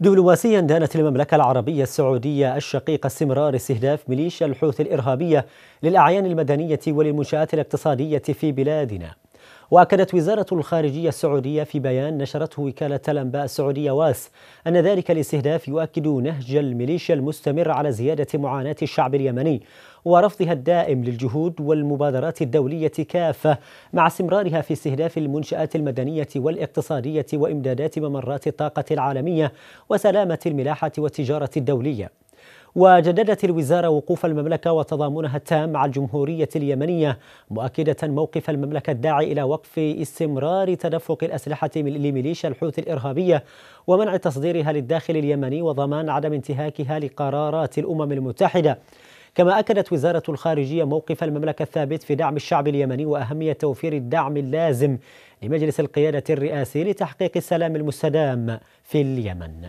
دبلوماسيا دانت المملكة العربية السعودية الشقيقة استمرار استهداف ميليشيا الحوثي الإرهابية للأعيان المدنية وللمنشآت الاقتصادية في بلادنا وأكدت وزارة الخارجية السعودية في بيان نشرته وكالة الأنباء السعودية واس أن ذلك الاستهداف يؤكد نهج الميليشيا المستمر على زيادة معاناة الشعب اليمني ورفضها الدائم للجهود والمبادرات الدولية كافة مع استمرارها في استهداف المنشآت المدنية والاقتصادية وإمدادات ممرات الطاقة العالمية وسلامة الملاحة والتجارة الدولية وجددت الوزارة وقوف المملكة وتضامنها التام مع الجمهورية اليمنية مؤكدة موقف المملكة الداعي إلى وقف استمرار تدفق الأسلحة لميليشيا الحوثي الإرهابية ومنع تصديرها للداخل اليمني وضمان عدم انتهاكها لقرارات الأمم المتحدة كما أكدت وزارة الخارجية موقف المملكة الثابت في دعم الشعب اليمني وأهمية توفير الدعم اللازم لمجلس القيادة الرئاسي لتحقيق السلام المستدام في اليمن